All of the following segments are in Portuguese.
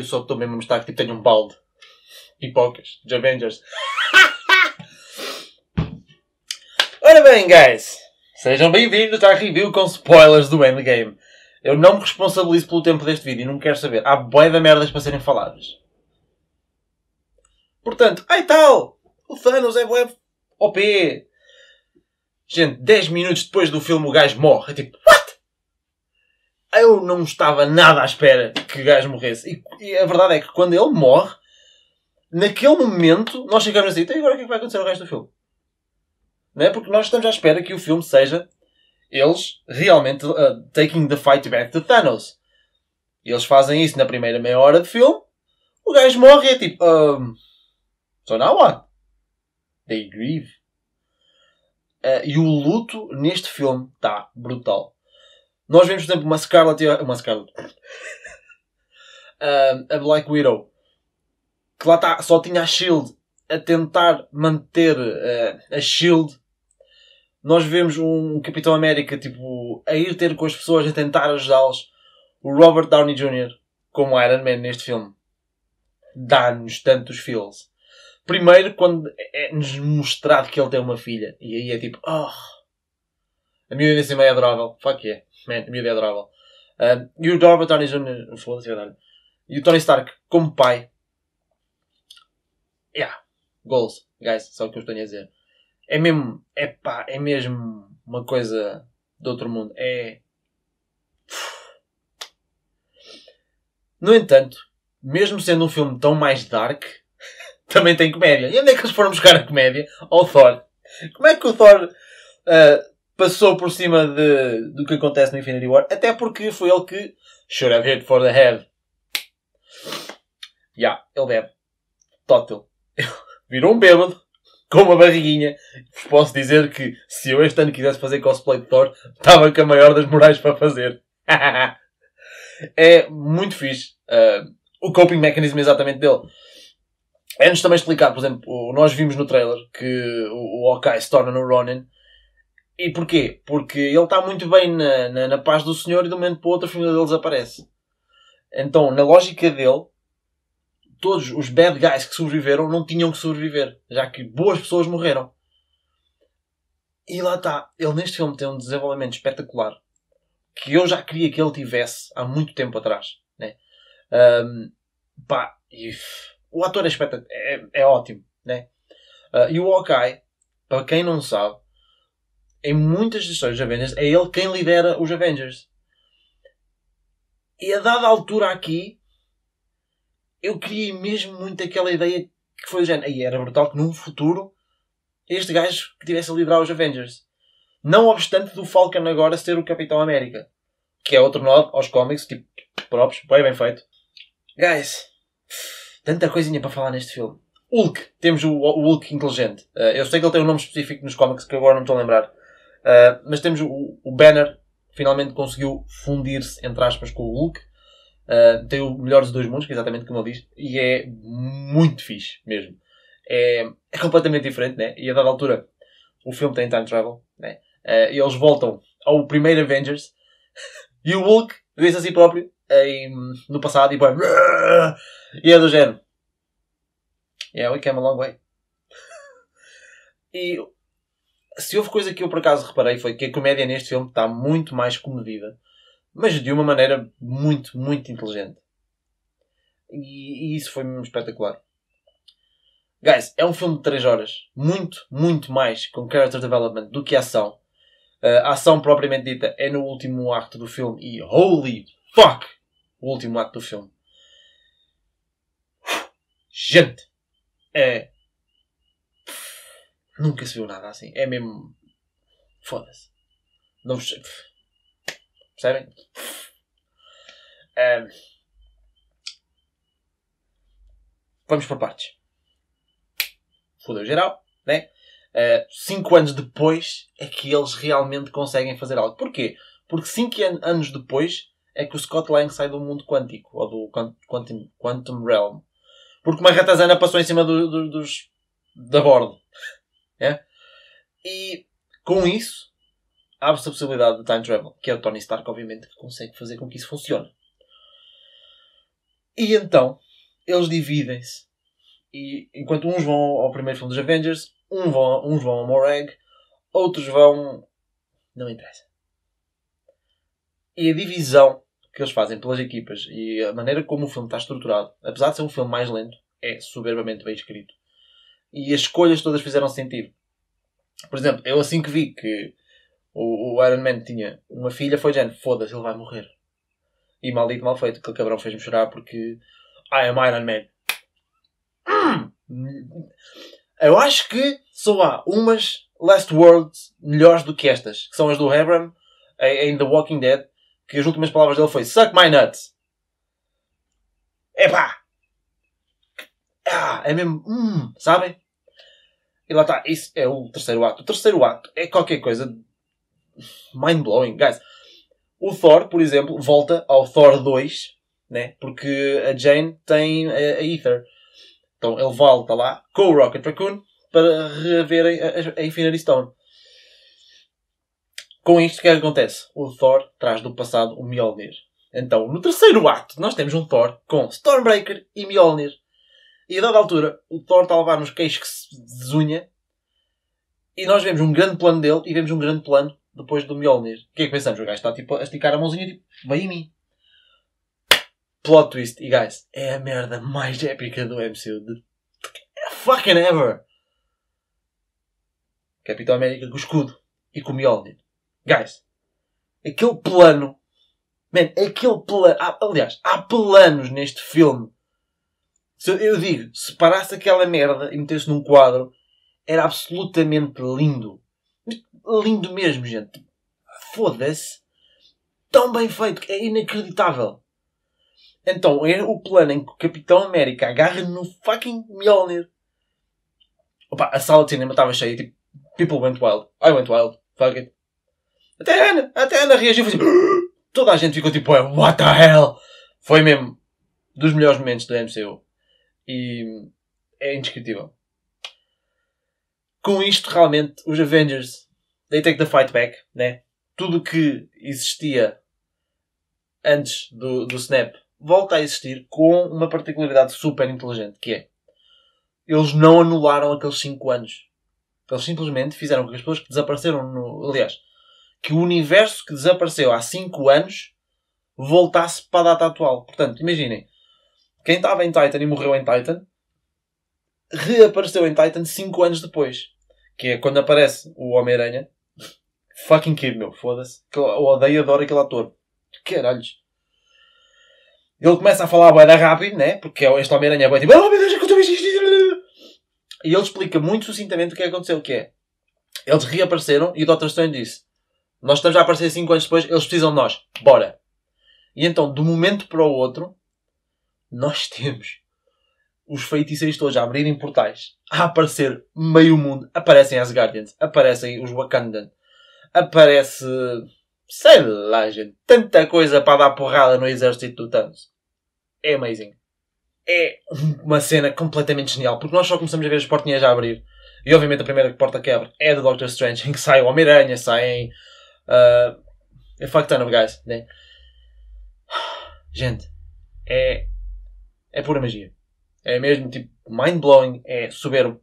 eu só estou mesmo a mostrar que tipo, tenho um balde. Pipocas. De Avengers. Ora bem, guys. Sejam bem-vindos à review com spoilers do Endgame. Eu não me responsabilizo pelo tempo deste vídeo e não quero saber. Há bué da merdas para serem faladas. Portanto, ai tal! O Thanos é bué OP! Gente, 10 minutos depois do filme o gajo morre. É tipo, eu não estava nada à espera que o gajo morresse. E, e a verdade é que quando ele morre, naquele momento, nós chegamos assim, então, e agora o que é que vai acontecer no resto do filme? Não é? Porque nós estamos à espera que o filme seja eles realmente uh, taking the fight back to Thanos. E eles fazem isso na primeira meia hora de filme, o gajo morre e é tipo, um, so now what? They grieve. Uh, e o luto neste filme está brutal. Nós vemos, por exemplo, uma Scarlet a, uma Scarlet. a, a Black Widow. Que lá tá, só tinha a Shield a tentar manter uh, a Shield. Nós vemos um Capitão América tipo, a ir ter com as pessoas, a tentar ajudá-las. O Robert Downey Jr., como Iron Man neste filme, dá-nos tantos feels. Primeiro, quando é-nos mostrado que ele tem uma filha. E aí é tipo, oh, a minha desse meio é adorável. Fuck yeah. Man, o miúdo é adorável. e o Robert Downey Jr., E o Tony Stark, como pai. Yeah. Goals, guys, só o que eu estou a dizer. É mesmo, é pá, é mesmo uma coisa do outro mundo. É. No entanto, mesmo sendo um filme tão mais dark, também tem comédia. E onde é que eles foram buscar a comédia? Ao Thor. Como é que o Thor uh, passou por cima de, do que acontece no Infinity War, até porque foi ele que should have hit for the head. Yeah, ele deve. Total. Virou um bêbado com uma barriguinha. posso dizer que se eu este ano quisesse fazer cosplay de Thor, estava com a maior das morais para fazer. é muito fixe. Uh, o coping mechanism exatamente dele. É-nos também explicar por exemplo, nós vimos no trailer que o Hawkeye se torna no Ronin e porquê? Porque ele está muito bem na, na, na, paz do Senhor e de um momento para o outro a família dele desaparece. Então, na lógica dele, todos os bad guys que sobreviveram não tinham que sobreviver, já que boas pessoas morreram. E lá está. Ele neste filme tem um desenvolvimento espetacular que eu já queria que ele tivesse há muito tempo atrás. Né? Um, pá, o ator é, espetacular, é, é ótimo. Né? Uh, e o Hawkeye, para quem não sabe, em muitas histórias dos Avengers, é ele quem lidera os Avengers. E a dada altura aqui, eu criei mesmo muito aquela ideia que foi o género. E era brutal que num futuro este gajo que tivesse a liderar os Avengers. Não obstante do Falcon agora ser o Capitão América. Que é outro nó aos cómics, tipo, próprios, bem, bem feito. Guys, tanta coisinha para falar neste filme. Hulk, temos o, Hulk inteligente. Eh, eu sei que ele tem um nome específico nos cómics que agora não me estou a lembrar. Uh, mas temos o, o Banner, que finalmente conseguiu fundir-se, entre aspas, com o Hulk. Uh, ah, tem o melhor dos dois mundos, que é exatamente como ele diz, e é muito fixe mesmo. É, é completamente diferente, né? E a dada altura, o filme tem time travel, né? Uh, e eles voltam ao primeiro Avengers e o Hulk vê-se a si próprio em, no passado e vai. E é do género. Yeah, we came a long way. e se houve coisa que eu por acaso reparei foi que a comédia neste filme está muito mais comedida, mas de uma maneira muito, muito inteligente. E, e isso foi mesmo espetacular. Guys, é um filme de 3 horas. Muito, muito mais com character development do que ação. Uh, a ação propriamente dita é no último acto do filme e holy fuck! O último acto do filme. Gente, é Nunca se viu nada assim. É mesmo. Foda-se. Não vos. Percebem? Um... Vamos por partes. Fudeu geral, né? Uh, cinco anos depois é que eles realmente conseguem fazer algo. Porquê? Porque cinco an anos depois é que o Scott Lang sai do mundo quântico, ou do Quantum, quantum Realm. Porque uma ratazana passou em cima do, do, dos, da bordo. É? E com isso, abre-se a possibilidade do time travel, que é o Tony Stark, obviamente, que consegue fazer com que isso funcione. E então, eles dividem-se. E enquanto uns vão ao primeiro filme dos Avengers, uns vão, uns vão ao Morag, outros vão. Não interessa. E a divisão que eles fazem pelas equipas e a maneira como o filme está estruturado, apesar de ser um filme mais lento, é soberbamente bem escrito e as escolhas todas fizeram sentido. Por exemplo, eu assim que vi que o, o Iron Man tinha uma filha, foi género, foda-se, ele vai morrer. E maldito, mal feito, aquele cabrão fez-me chorar porque I am Iron Man. Eu acho que só há umas Last Worlds melhores do que estas, que são as do Hebron em The Walking Dead, que as últimas palavras dele foi Suck my nuts. Epá! ah, é mesmo, hum, sabem? E lá está, Isso é o terceiro ato. O terceiro ato é qualquer coisa mind-blowing, guys. O Thor, por exemplo, volta ao Thor 2, né? Porque a Jane tem a, Aether. Ether. Então ele volta lá com o Rocket Raccoon para rever a, a, a Infinity Stone. Com isto, o que é que acontece? O Thor traz do passado o Mjolnir. Então, no terceiro ato, nós temos um Thor com Stormbreaker e Mjolnir. E a dada altura, o Thor está a levar nos queixos que se desunha. E nós vemos um grande plano dele e vemos um grande plano depois do Mjolnir. O que é que pensamos? O gajo está tipo, a esticar a mãozinha tipo, vem em mim. Plot twist. E guys, é a merda mais épica do MCU de é fucking ever. Capitão América com o escudo e com o Mjolnir. Guys, aquele plano. Man, aquele plano. Aliás, há planos neste filme eu digo, se parasse aquela merda e metesse num quadro, era absolutamente lindo. Lindo mesmo, gente. Foda-se. Tão bem feito, é inacreditável. Então, é o plano em que o Capitão América agarra no fucking Mjolnir. Opa, a sala de cinema estava cheia, tipo, people went wild. I went wild. Fuck it. Até a Ana, até a Ana reagiu e fez assim, Toda a gente ficou tipo, what the hell? Foi mesmo dos melhores momentos do MCU e é indescritível. Com isto, realmente, os Avengers they take the fight back, né? Tudo que existia antes do, do Snap volta a existir com uma particularidade super inteligente que é eles não anularam aqueles 5 anos. Eles simplesmente fizeram com que as pessoas que desapareceram no. Aliás, que o universo que desapareceu há 5 anos voltasse para a data atual. Portanto, imaginem, quem estava em Titan e morreu em Titan reapareceu em Titan 5 anos depois. Que é quando aparece o Homem-Aranha. Fucking kid, meu, foda-se. Eu odeio, adoro aquele ator. Caralhos. Ele começa a falar bem rápido, né? Porque é este Homem-Aranha é bem tipo. Oh, meu Deus, é que E ele explica muito sucintamente o que aconteceu. Que é. Eles reapareceram e o Dr. Strange disse: Nós estamos a aparecer 5 anos depois, eles precisam de nós. Bora. E então, de um momento para o outro, nós temos os feiticeiros todos a abrirem portais, a aparecer meio mundo, aparecem as Guardians, aparecem os Wakandan, aparece. sei lá, gente, tanta coisa para dar porrada no exército do Thanos. É amazing. É uma cena completamente genial, porque nós só começamos a ver as portinhas a abrir. E obviamente a primeira porta quebra é do Doctor Strange, em que sai o Homem-Aranha, saem. Uh, ah, é fuck ton é of guys, né? Gente, é é pura magia. É mesmo tipo mind-blowing, é soberbo.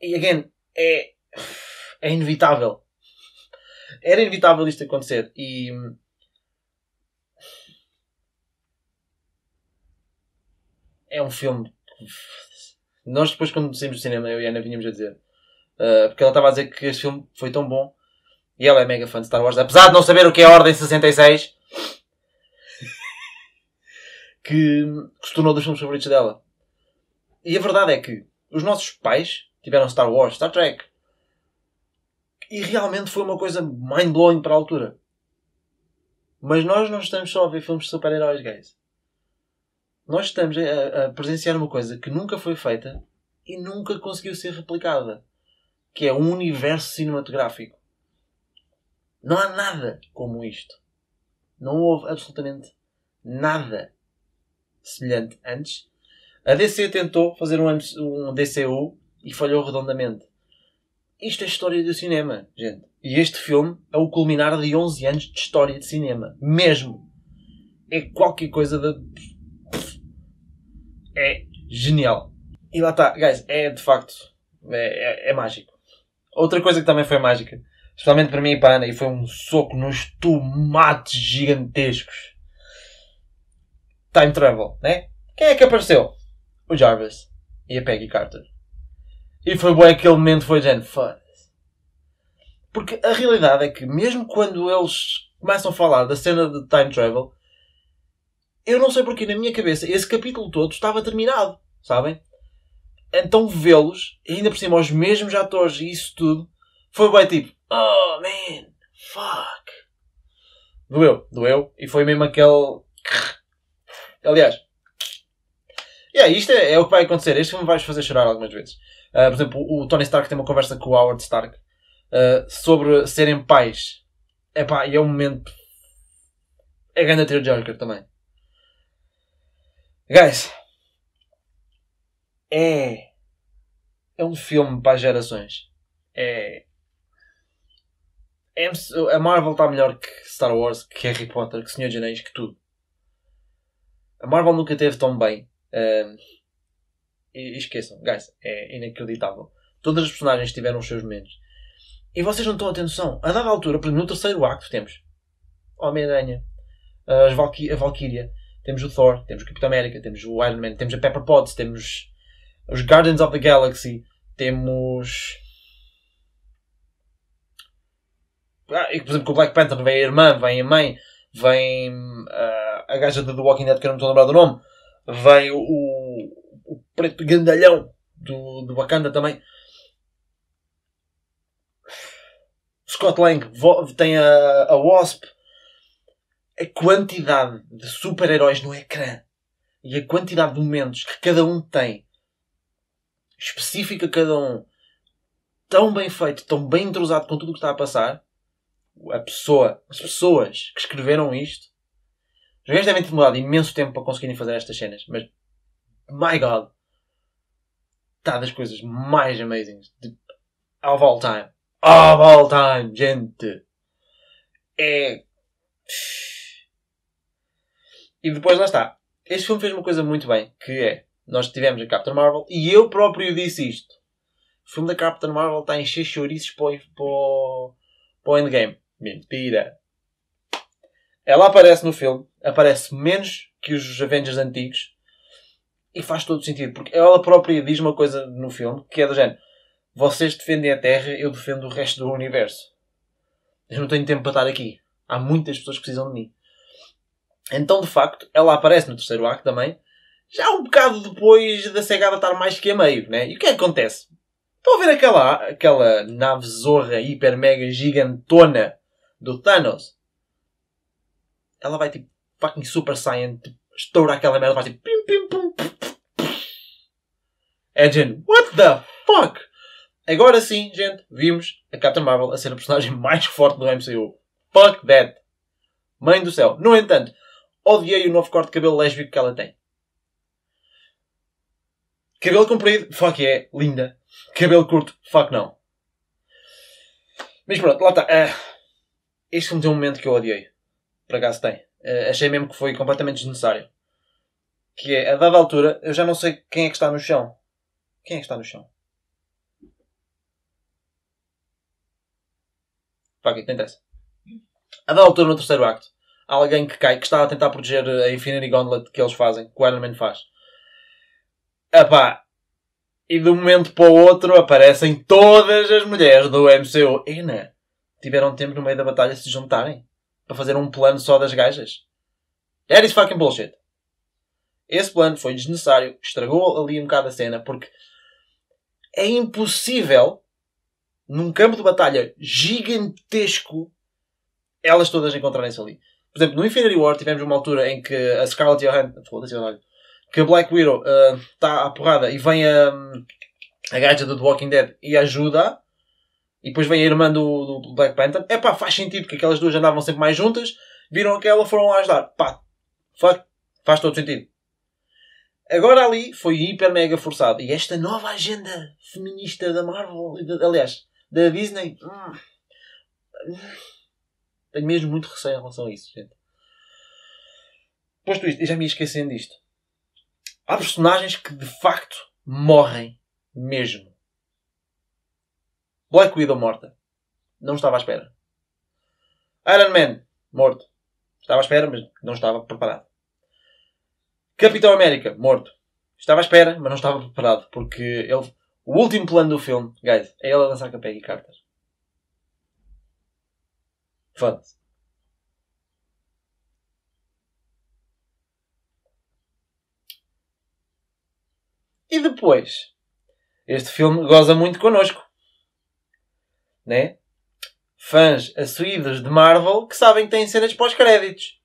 E again, é, é inevitável. Era inevitável isto acontecer. E. É um filme. Nós depois, quando saímos do cinema, eu e a Ana vinhamos a dizer. Uh, porque ela estava a dizer que este filme foi tão bom. E ela é mega fã de Star Wars, apesar de não saber o que é a Ordem 66 que, que se tornou dos filmes favoritos dela. E a verdade é que os nossos pais tiveram Star Wars, Star Trek. E realmente foi uma coisa mind-blowing para a altura. Mas nós não estamos só a ver filmes de super-heróis gays. Nós estamos a, a, presenciar uma coisa que nunca foi feita e nunca conseguiu ser replicada. Que é um universo cinematográfico. Não há nada como isto. Não houve absolutamente nada semelhante antes. A DC tentou fazer um, um DCU e falhou redondamente. Isto é história do cinema, gente. E este filme é o culminar de 11 anos de história de cinema. Mesmo. É qualquer coisa de. É genial. E lá está, guys, é de facto. É, é, é mágico. Outra coisa que também foi mágica, especialmente para mim e para a Ana, e foi um soco nos tomates gigantescos time travel, né? Quem é que apareceu? O Jarvis e a Peggy Carter. E foi bom aquele momento, foi gente, foda-se. Porque a realidade é que mesmo quando eles começam a falar da cena de time travel, eu não sei porque na minha cabeça esse capítulo todo estava terminado, sabem? Então vê-los, ainda por cima os mesmos atores e isso tudo, foi bem tipo, oh man, fuck. Doeu, doeu, e foi mesmo aquele Aliás, yeah, é, isto é, é, o que vai acontecer. Este filme vai-vos fazer chorar algumas vezes. Uh, por exemplo, o, Tony Stark tem uma conversa com o Howard Stark uh, sobre serem pais. Epá, e é um momento. É grande a ter Joker também. Guys, é. É um filme para as gerações. É, é. é a Marvel está melhor que Star Wars, que Harry Potter, que Senhor de Anéis, que tudo. A Marvel nunca teve tão bem. e, esqueçam, guys, é inacreditável. Todas as personagens tiveram os seus momentos. E vocês não estão a ter noção. A dada altura, por exemplo, no terceiro acto temos Homem-Aranha, a Valkyria, temos o Thor, temos o Capitão América, temos o Iron Man, temos a Pepper Potts, temos os Guardians of the Galaxy, temos. Ah, e, por exemplo, com o Black Panther vem a irmã, vem a mãe, vem uh, a gaja do The Walking Dead, que eu não estou a lembrar do nome, vem o, o preto gandalhão do, do Wakanda também. Scott Lang tem a, a Wasp. A quantidade de super-heróis no ecrã e a quantidade de momentos que cada um tem, específica cada um, tão bem feito, tão bem entrosado com tudo o que está a passar, a pessoa, as pessoas que escreveram isto, os gajos devem ter demorado imenso tempo para conseguirem fazer estas cenas, mas my god, está das coisas mais amazing de, of all time. Of all time, gente! É. E depois lá está. Este filme fez uma coisa muito bem, que é. Nós tivemos a Captain Marvel e eu próprio disse isto. O filme da Captain Marvel está a encher chouriços para, para, para o endgame. Mentira! Ela aparece no filme, aparece menos que os Avengers antigos e faz todo sentido, porque ela própria diz uma coisa no filme que é do género: vocês defendem a Terra, eu defendo o resto do universo. Eu não tenho tempo para estar aqui. Há muitas pessoas que precisam de mim. Então, de facto, ela aparece no terceiro acto também, já um bocado depois da cegada estar mais que a meio, né? E o que é que acontece? Estão a ver aquela, aquela nave zorra hiper mega gigantona do Thanos. Ela vai tipo fucking Super Saiyan, tipo, estoura aquela merda, vai tipo. Pim, pim, pum, É gente what the fuck? Agora sim, gente, vimos a Captain Marvel a ser a personagem mais forte do MCU. Fuck that! Mãe do céu. No entanto, odiei o novo corte de cabelo lésbico que ela tem. Cabelo comprido, fuck é, yeah, linda. Cabelo curto, fuck não. Mas pronto, lá está. Uh este filme tem um momento que eu odiei. Por acaso tem. Uh, achei mesmo que foi completamente desnecessário. Que é, a dada altura, eu já não sei quem é que está no chão. Quem é que está no chão? Pá, aqui, não interessa. A dada altura, no terceiro acto, há alguém que cai, que está a tentar proteger a Infinity Gauntlet que eles fazem, que o Iron Man faz. Epá, e de um momento para o outro aparecem todas as mulheres do MCU. E, não tiveram tempo no meio da batalha se juntarem para fazer um plano só das gajas. That is fucking bullshit. Esse plano foi desnecessário, estragou ali um bocado a cena, porque é impossível, num campo de batalha gigantesco, elas todas encontrarem-se ali. Por exemplo, no Infinity War tivemos uma altura em que a Scarlett Johansson, que a Black Widow está ah, uh, à porrada e vem a, hum, a gaja do The Walking Dead e ajuda e depois vem a irmã do, do Black Panther. É pá, faz sentido que aquelas duas andavam sempre mais juntas, viram aquela, foram lá ajudar. Pá, fuck, faz todo sentido. Agora ali foi hiper mega forçado. E esta nova agenda feminista da Marvel, de, aliás, da Disney. Hum, tenho mesmo muito receio em relação a isso, gente. Posto isto, eu já me ia esquecendo disto. Há personagens que de facto morrem mesmo. Black Widow morta. Não estava à espera. Iron Man morto. Estava à espera, mas não estava preparado. Capitão América morto. Estava à espera, mas não estava preparado. Porque ele. O último plano do filme, guys, é ele a lançar com a Peggy Carter. Foda-se. E depois, este filme goza muito connosco né? Fãs assuídos de Marvel que sabem que têm cenas pós-créditos.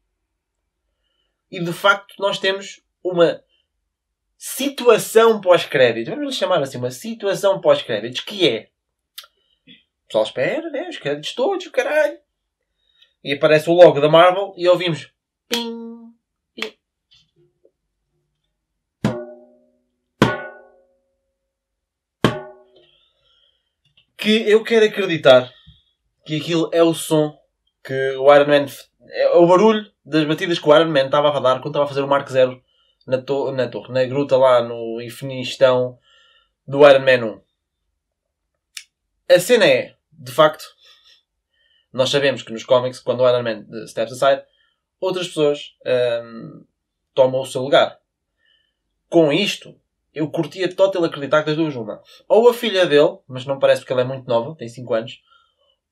E de facto nós temos uma situação pós-créditos. Vamos chamar assim, uma situação pós-créditos, que é. O pessoal espera, né? Os créditos todos, caralho. E aparece o logo da Marvel e ouvimos. Ping! que eu quero acreditar que aquilo é o som que o Iron Man. É o barulho das batidas que o Iron Man estava a dar quando estava a fazer o Mark Zero na, to na torre, na gruta lá no infinistão do Iron Man 1. A cena é, de facto, nós sabemos que nos cómics, quando o Iron Man eh, steps aside, outras pessoas ehm, tomam o seu lugar. Com isto, eu curtia total acreditar que das duas uma. Ou a filha dele, mas não parece porque ela é muito nova, tem 5 anos,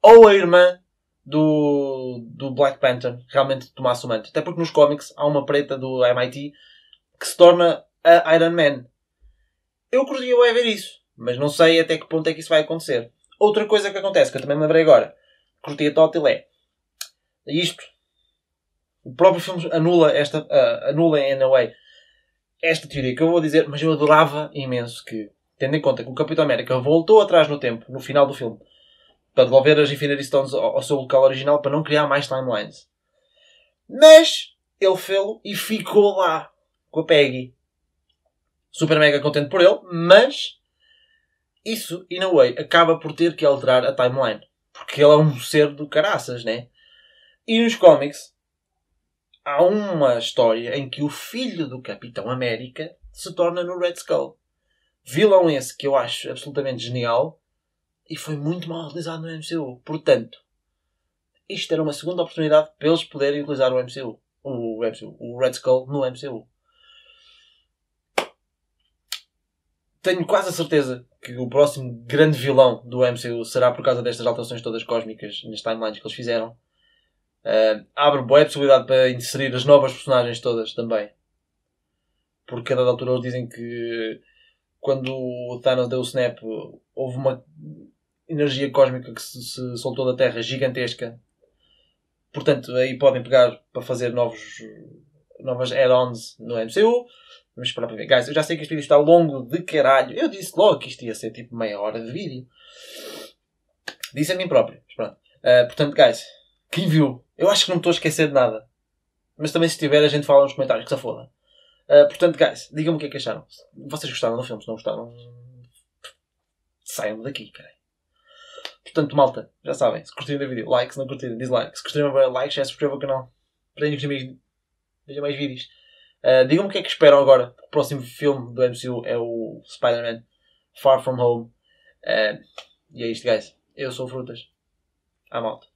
ou a irmã do, do Black Panther realmente tomasse o manto. Até porque nos cómics há uma preta do MIT que se torna a Iron Man. Eu curtia bem ver isso, mas não sei até que ponto é que isso vai acontecer. Outra coisa que acontece, que eu também me lembrei agora, curtia total é isto. O próprio filme anula esta. Uh, anula em Away esta teoria que eu vou dizer, mas eu adorava imenso que, tendo em conta que o Capitão América voltou atrás no tempo, no final do filme, para devolver as Infinity Stones ao, seu local original para não criar mais timelines. Mas ele fez e ficou lá com a Peggy. Super mega contente por ele, mas isso, in a way, acaba por ter que alterar a timeline. Porque ele é um ser do caraças, né? E nos cómics, há uma história em que o filho do Capitão América se torna no Red Skull. Vilão esse que eu acho absolutamente genial e foi muito mal utilizado no MCU. Portanto, isto era uma segunda oportunidade para eles poderem utilizar o MCU, o, MCU, o Red Skull no MCU. Tenho quase a certeza que o próximo grande vilão do MCU será por causa destas alterações todas cósmicas nas timelines que eles fizeram. Uh, abre boa possibilidade para inserir as novas personagens todas também. Porque a dada altura eles dizem que quando o Thanos deu o snap houve uma energia cósmica que se, se soltou da Terra gigantesca. Portanto, aí podem pegar para fazer novos, novas add-ons no MCU. Vamos esperar para ver. Guys, eu já sei que este vídeo está longo de caralho. Eu disse logo que isto ia ser tipo meia hora de vídeo. Disse a mim próprio. Mas pronto. Uh, portanto, guys, quem viu? Eu acho que não estou a esquecer de nada. Mas também se tiver a gente fala nos comentários, que se foda. Uh, portanto, guys, digam-me o que é que acharam. Vocês gostaram do filme? Se não gostaram, saiam daqui, caralho. Portanto, malta, já sabem, se curtiram o vídeo, like, se não curtiram, dislike. Se curtirem, like, já subscrevam o canal. para os amigos, vejam mais vídeos. Uh, digam-me o que é que esperam agora. O próximo filme do MCU é o Spider-Man Far From Home. Uh, e é isto, guys. Eu sou o Frutas. À malta.